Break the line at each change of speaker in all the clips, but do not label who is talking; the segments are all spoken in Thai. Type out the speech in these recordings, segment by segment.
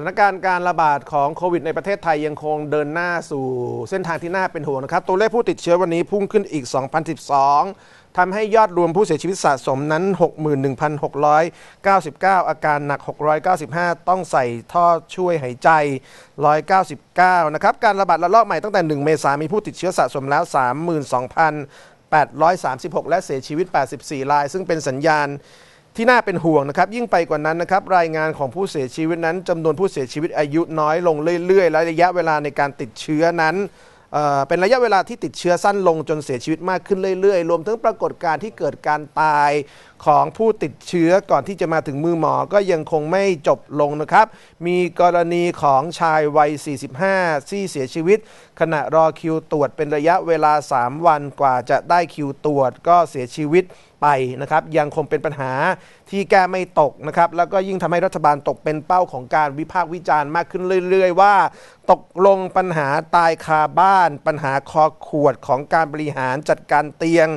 ถานการณ์การระบาดของโควิดในประเทศไทยยังคงเดินหน้าสู่เส้นทางที่น่าเป็นห่วงนะครับ ตัวเลขผู้ติดเชื้อวันนี้พุ่งขึ้นอีก 2,012 ทำให้ยอดรวมผู้เสียชีวิตสะสมนั้น 61,699 อาการหนัก 695 ต้องใส่ท่อช่วยหายใจ 199 นะครับ การระบาดระลอกใหม่ตั้งแต่ 1 เมษายนมีผู้ติดเชื้อสะสมแล้ว 32,836 และเสียชีวิต 84 ราย ซึ่งเป็นสัญญาณที่น่าเป็นห่วงนะครับยิ่งไปกว่านั้นนะครับรายงานของผู้เสียชีวิตนั้นจำนวนผู้เสียชีวิตอายุน้อยลงเรื่อยๆและระยะเวลาในการติดเชื้อนั้นเป็นระยะเวลาที่ติดเชื้อสั้นลงจนเสียชีวิตมากขึ้นเรื่อย ๆ รวมถึงปรากฏการณ์ที่เกิดการตายของผู้ติดเชื้อก่อนที่จะมาถึงมือหมอ ก็ยังคงไม่จบลงนะครับ มีกรณีของชายวัย 45ที่เสียชีวิต ขณะรอคิวตรวจเป็นระยะเวลา 3 วันกว่าจะได้คิว ตรวจก็เสียชีวิตไปนะครับยังคงเป็นปัญหาที่แก้ไม่ตกนะครับแล้วก็ยิ่งทำให้รัฐบาลตกเป็นเป้าของการวิพากษ์วิจารณ์มากขึ้นเรื่อยๆ ว่าตกลงปัญหาตายคาบ้าน ปัญหาคอขวดของการบริหารจัดการเตียง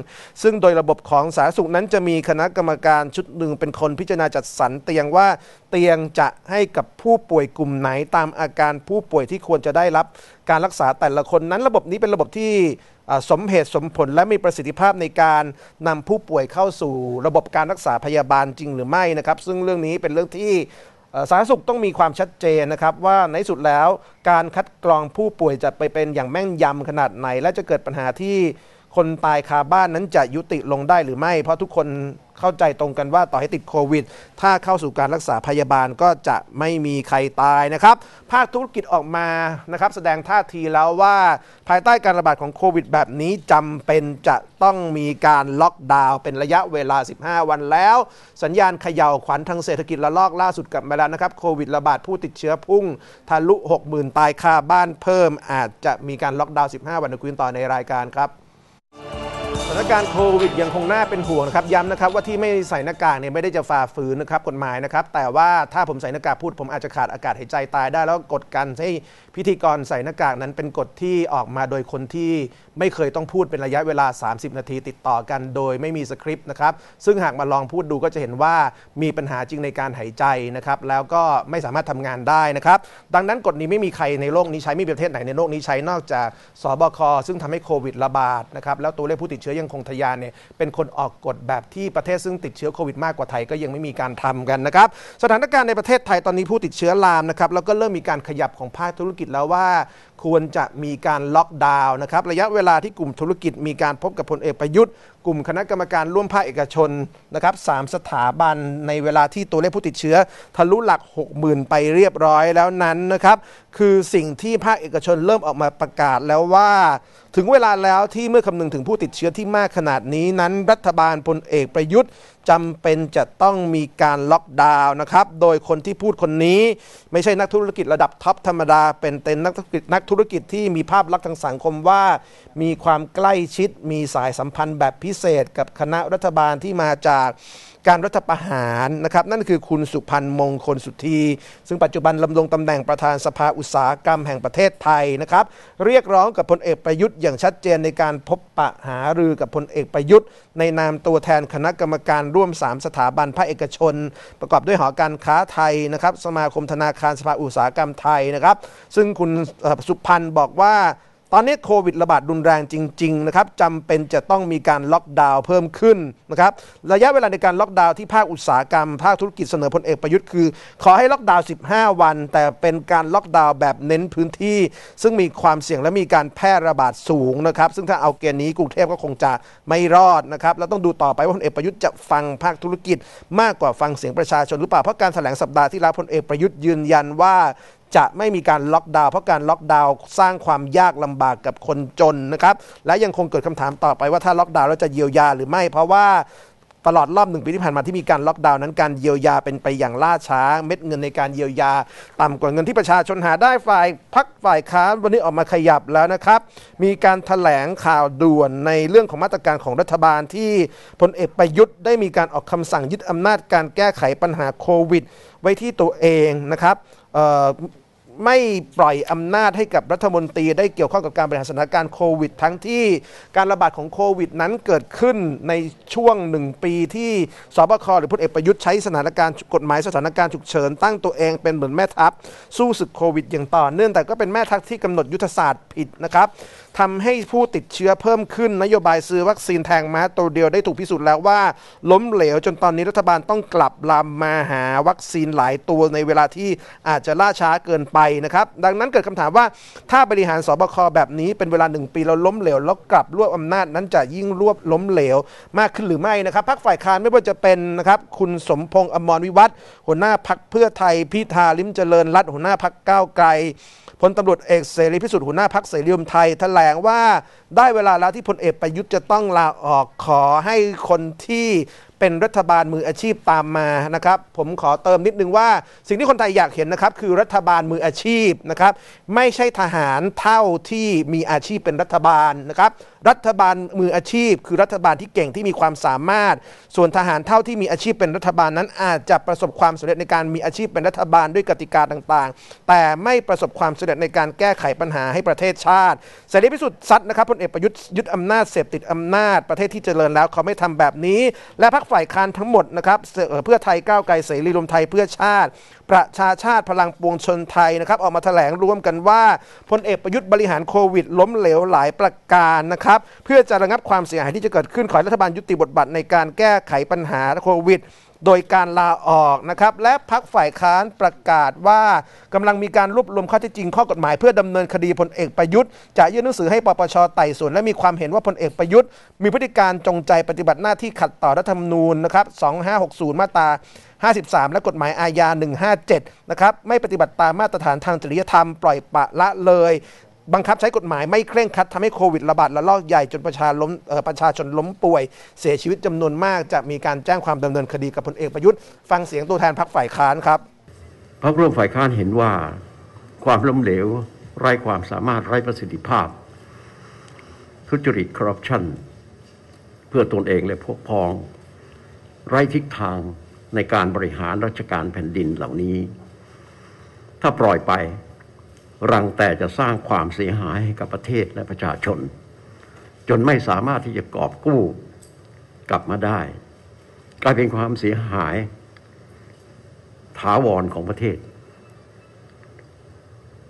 ซึ่งโดยระบบของสาธารณสุขนั้นจะมีคณะกรรมการชุดหนึ่งเป็นคนพิจารณาจัดสรรเตียงว่าเตียงจะให้กับผู้ป่วยกลุ่มไหนตามอาการผู้ป่วยที่ควรจะได้รับ การรักษาแต่ละคนนั้นระบบนี้เป็นระบบที่สมเหตุสมผลและมีประสิทธิภาพในการนำผู้ป่วยเข้าสู่ระบบการรักษาพยาบาลจริงหรือไม่นะครับ ซึ่งเรื่องนี้เป็นเรื่องที่สาธารณสุขต้องมีความชัดเจนนะครับ ว่าในสุดแล้วการคัดกรองผู้ป่วยจะไปเป็นอย่างแม่นยำขนาดไหน และจะเกิดปัญหาที่คนตายคาบ้านนั้นจะยุติลงได้หรือไม่ เพราะทุกคนเข้าใจตรงกันว่าต่อให้ติดโควิด ถ้าเข้าสู่การรักษาพยาบาลก็จะไม่มีใครตายนะครับ ภาคธุรกิจออกมานะครับแสดงท่าทีแล้วว่า ภายใต้การระบาดของโควิดแบบนี้จำเป็นจะต้องมีการล็อกดาวน์เป็นระยะเวลา 15 วันแล้ว สัญญาณเขย่าขวัญทางเศรษฐกิจระลอกล่าสุดกลับมาแล้วนะครับ โควิด ระบาดผู้ติดเชื้อพุ่ง ทะลุ 60,000ตายคาบ้านเพิ่ม อาจจะมีการล็อกดาวน์15 วันเดวคุยต่อในรายการครับสถานการณ์โควิดยังคงน่าเป็นห่วงนะครับย้ำนะครับว่าที่ไม่ใส่หน้ากากเนี่ยไม่ได้จะฝ่าฝืนนะครับกฎหมายนะครับ แต่ว่าถ้าผมใส่หน้ากากพูด ผมอาจจะขาดอากาศหายใจตายได้ แล้วกฎการให้พิธีกรใส่หน้ากาก นั้นเป็นกฎที่ออกมาโดยคนที่ไม่เคยต้องพูดเป็นระยะเวลา 30 นาทีติดต่อกันโดยไม่มีสคริปต์นะครับซึ่งหากมาลองพูดดูก็จะเห็นว่ามีปัญหาจริงในการหายใจนะครับแล้วก็ไม่สามารถทำงานได้นะครับดังนั้นกฎนี้ไม่มีใครในโลกนี้ใช้ ไม่มีประเทศไหนในโลกนี้ใช้นอกจากสบคซึ่งทำให้โควิดระบาดนะครับแล้วตัวเลขผู้ติดเชื้อยังคงทะยานเนี่ยเป็นคนออกกฎแบบที่ประเทศ ซึ่งติดเชื้อโควิดมากกว่าไทยก็ยังไม่มีการทำกันนะครับสถานการณ์ในประเทศไทยตอนนี้ผู้ติดเชื้อลามนะครับแล้วก็เริ่มมีการขยับของภาคธุรกิจแล้วว่า ควรจะมีการล็อกดาวน์นะครับระยะเวลาลาที่กลุ่มธุรกิจมีการพบกับพลเอกประยุทธ์กลุ่มคณะกรรมการร่วมภาคเอกชนนะครับสสถาบันในเวลาที่ตัวเลขผู้ติดเชื้อ ทะลุหลัก 60,000 ไปเรียบร้อยแล้วนั้นนะครับคือสิ่งที่ภาคเอกชนเริ่มออกมาประกาศแล้วว่า ถึงเวลาแล้วที่เมื่อคำนึงถึงผู้ติดเชื้อที่มากขนาดนี้นั้นรัฐบาลพลเอกประยุทธ์จำเป็นจะต้องมีการล็อกดาวน์นะครับ โดยคนที่พูดคนนี้ไม่ใช่นักธุรกิจระดับท็อปธรรมดาเป็นเต็นนักธุรกิจนักธุรกิจที่มีภาพลักษณ์ทางสังคมว่า มีความใกล้ชิด มีสายสัมพันธ์แบบพิพิเศษกับคณะรัฐบาลที่มาจากการรัฐประหารนะครับ นั่นคือคุณสุพันธ์มงคลสุธีซึ่งปัจจุบันลำลงตำแหน่งประธานสภาอุตสาหกรรมแห่งประเทศไทยนะครับ เรียกร้องกับพลเอกประยุทธ์อย่างชัดเจนในการพบปะหารือกับพลเอกประยุทธ์ ในนามตัวแทนคณะกรรมการร่วม3สถาบันภาคเอกชน ประกอบด้วยหอการค้าไทยนะครับ สมาคมธนาคารสภาอุตสาหกรรมไทยนะครับ ซึ่งคุณสุพันธ์บอกว่าตอนนี้โควิดระบาดรุนแรงจริงๆนะครับจำเป็นจะต้องมีการล็อกดาวน์เพิ่มขึ้นนะครับ ระยะเวลาในการล็อกดาวน์ที่ภาคอุตสาหกรรมภาคธุรกิจเสนอพลเอกประยุทธ์คือ ขอให้ล็อกดาวน์ 15 วันแต่เป็นการล็อกดาวน์แบบเน้นพื้นที่ ซึ่งมีความเสี่ยงและมีการแพร่ระบาดสูงนะครับ ซึ่งถ้าเอาเกณฑ์นี้กรุงเทพก็คงจะไม่รอดนะครับแล้วต้องดูต่อไปว่าพลเอกประยุทธ์จะฟังภาคธุรกิจ มากกว่าฟังเสียงประชาชนหรือเปล่าเพราะการแถลงสัปดาห์ที่แล้วพลเอกประยุทธ์ยืนยันว่าจะไม่มีการล็อกดาวน์เพราะการล็อกดาวน์สร้างความยากลำบากกับคนจนนะครับ และยังคงเกิดคำถามต่อไปว่าถ้าล็อกดาวน์เราจะเยียวยาหรือไม่ เพราะว่าตลอดรอบหนึ่งปีที่ผ่านมาที่มีการล็อกดาวน์นั้น การเยียวยาเป็นไปอย่างล่าช้าเม็ดเงินในการเยียวยาต่ำกว่าเงินที่ประชาชนหาได้ฝ่ายพักฝ่ายค้านวันนี้ออกมาขยับแล้วนะครับ มีการถแถลงข่าวด่วนในเรื่องของมาตรการของรัฐบาลที่พลเอกประยุทธ์ ได้มีการออกคำสั่งยึดอำนาจการแก้ไขปัญหาโควิด ไว้ที่ตัวเองนะครับไม่ปล่อยอำนาจให้กับรัฐมนตรีได้เกี่ยวข้องกับการบริหารสถานการณ์โควิดทั้งที่การระบาดของโควิดนั้นเกิดขึ้นในช่วงหนึ่งปีที่สบคหรือพลเอกประยุทธ์ใช้สถานการณ์ กฎหมายสถานการณ์ ฉุกเฉินตั้งตัวเองเป็นเหมือนแม่ทัพ สู้ศึกโควิดอย่างต่อเนื่องแต่ก็เป็นแม่ทัพที่กำหนดยุทธศาสตร์ผิดนะครับทำให้ผู้ติดเชื้อเพิ่มขึ้นนโยบายซื้อวัคซีนแทงม้าตัวเดียวได้ถูกพิสูจน์แล้วว่าล้มเหลว จนตอนนี้รัฐบาลต้องกลับลำมาหาวัคซีนหลายตัวในเวลาที่อาจจะล่าช้าเกินไปนะครับดังนั้นเกิดคำถามว่าถ้าบริหารสบคแบบนี้เป็นเวลาหนึ่งปีเราล้มเหลวแล้วกลับรวบอำนาจนั้นจะยิ่งรวบล้มเหลวมากขึ้นหรือไม่นะครับพักฝ่ายค้านไม่ว่าจะเป็นนะครับคุณสมพงษ์อมรวิวัฒน์หัวหน้าพักเพื่อไทยพิธาลิมเจริญรัตหัวหน้าพักก้าวไกลพลตำรวจเอกเสรีพิสุทธิ์หัวหน้าพักเสรีรวมไทยแถลงว่าได้เวลาแล้วที่พลเอกประยุทธ์จะต้องลาออกขอให้คนที่เป็นรัฐบาลมืออาชีพตามมานะครับผมขอเติมนิดนึงว่าสิ่งที่คนไทยอยากเห็นนะครับคือรัฐบาลมืออาชีพนะครับไม่ใช่ทหารเท่าที่มีอาชีพเป็นรัฐบาลนะครับรัฐบาลมืออาชีพ คือรัฐบาลที่เก่งที่มีความสามารถ ส่วนทหารเท่าที่มีอาชีพเป็นรัฐบาลนั้นอาจจะประสบความสำเร็จในการมีอาชีพเป็นรัฐบาลด้วยกติกาต่างๆ แต่ไม่ประสบความสำเร็จในการแก้ไขปัญหาให้ประเทศชาติเสรีพิสุทธิ์ซัดนะครับพลเอกประยุทธ์ยึดอำนาจเสพติดอำนาจประเทศที่เจริญแล้ว เขาไม่ทำแบบนี้ และพรรคฝ่ายค้านทั้งหมดนะครับเพื่อไทยก้าวไกลเสรีรวมไทยเพื่อชาติ ประชาชาติพลังปวงชนไทยนะครับออกมาแถลงร่วมกันว่าพลเอกประยุทธ์บริหารโควิด ล้มเหลวหลายประการนะครับเพื่อจะระงับความเสียหายที่จะเกิดขึ้นขอให้รัฐบาลยุติบทบาทในการแก้ไขปัญหาโควิดโดยการลาออกนะครับและพักฝ่ายค้านประกาศว่ากำลังมีการรวบรวมข้อเท็จจริงข้อกฎหมายเพื่อดำเนินคดีพลเอกประยุทธ์ จะยื่นหนังสือให้ปปช ไต่สวน และมีความเห็นว่าพลเอกประยุทธ์ มีพฤติการจงใจปฏิบัติหน้าที่ขัดต่อรัฐธรรมนูญนะครับ2560 มาตรา 53 และกฎหมายอาญา157นะครับไม่ปฏิบัติตามมาตรฐานทางจริยธรรม ปล่อยปะละเลยบังคับใช้กฎหมายไม่เคร่งครัดทำให้โควิดระบาดระลอกใหญ่ จนประชาล้มประชาชนล้มป่วย เสียชีวิตจำนวนมากจะมีการแจ้งความดำเนินคดีกับพลเอกประยุทธ์ ฟังเสียงตัวแทนพรรคฝ่ายค้านครับ
พรรคร่วมฝ่ายค้านเห็นว่าความล้มเหลวไร้ความสามารถไร้ประสิทธิภาพ ทุจริตคอร์รัปชันเพื่อตนเองและพวกพ้อง ไร้ทิศทางในการบริหารราชการแผ่นดินเหล่านี้ ถ้าปล่อยไปรังแต่จะสร้างความเสียหายให้กับประเทศและประชาชน จนไม่สามารถที่จะกอบกู้กลับมาได้ กลายเป็นความเสียหายถาวรของประเทศ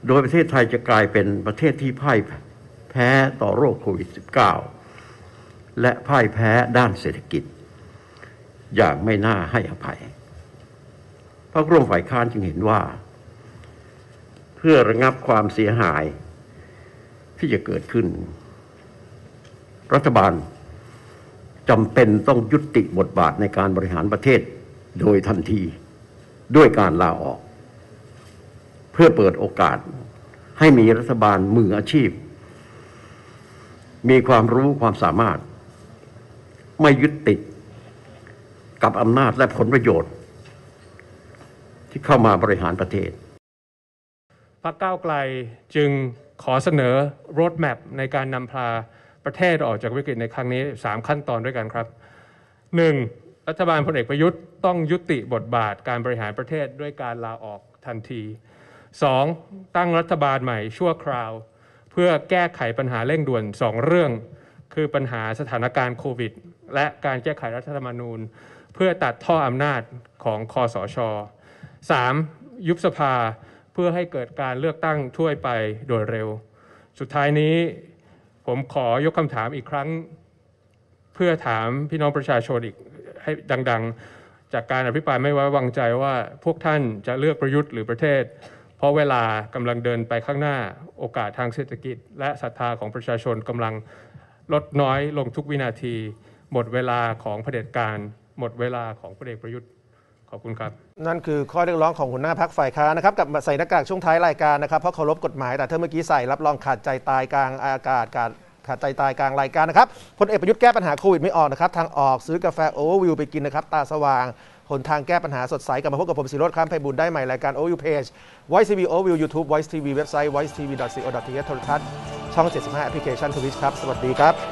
โดยประเทศไทยจะกลายเป็นประเทศที่พ่ายแพ้ต่อโรคโควิด -19 และพ่ายแพ้ด้านเศรษฐกิจ อย่างไม่น่าให้อภัย พระกรมฝ่ายค้านจึงเห็นว่าเพื่อระงับความเสียหายที่จะเกิดขึ้น รัฐบาลจำเป็นต้องยุติบทบาทในการบริหารประเทศโดยทันทีด้วยการลาออก เพื่อเปิดโอกาสให้มีรัฐบาลมืออาชีพ มีความรู้ความสามารถ ไม่ยึดติดกับอำนาจและผลประโยชน์ ที่เข้ามาบริหารประเทศ
พรรคก้าวไกลจึงขอเสนอรถแมพในการนำพาประเทศออกจากวิกฤตในครั้งนี้ 3 ขั้นตอนด้วยกันครับ 1. รัฐบาลพลเอกประยุทธ์ต้องยุติบทบาทการบริหารประเทศด้วยการลาออกทันที 2. ตั้งรัฐบาลใหม่ชั่วคราว เพื่อแก้ไขปัญหาเร่งด่วน 2 เรื่อง คือปัญหาสถานการณ์โควิด และการแก้ไขรัฐธรรมนูญ เพื่อตัดท่ออำนาจของคอสช 3. ยุบสภาพื่อให้เกิดการเลือกตั้งช่วยไปโดยเร็ว สุดท้ายนี้ผมขอยกคำถามอีกครั้ง เพื่อถามพี่น้องประชาชนอีกให้ดัง ๆ จากการอภิปรายไม่ไว้วางใจว่าพวกท่านจะเลือกประยุทธ์หรือประเทศ เพราะเวลากำลังเดินไปข้างหน้าโอกาสทางเศรษฐกิจ และศรัทธาของประชาชนกำลังลดน้อยลงทุกวินาที หมดเวลาของเผด็จการหมดเวลาของพลเอกประยุทธ์ขอบคุณครับ
นั่นคือข้อเรียกร้องของหัวหน้าพักฝ่ายค้านนะครับกับใส่หน้ากากช่วงท้ายรายการนะครับเพราะเคารพกฎหมายแต่เธอเมื่อกี้ใส่รับรองขาดใจตายกลางอากาศ การขาดใจตายกลางรายการนะครับพลเอกประยุทธ์แก้ปัญหาโควิดไม่ออกนะครับทางออกซื้อกาแฟโอเวอร์วิวไปกินนะครับตาสว่างหนทางแก้ปัญหาสดใสกลับมาพบกับผมสิรธค้ามไพบุญได้ใหม่รายการโ o u Page v o ว c e t วิวยูทูบ b e ยซ i ทีวีเว็บไซต์วีโอดอทท c o t h โทรทัศน์ช่อง75แอปพลิเคชันทวิชครับสวัสดีครับ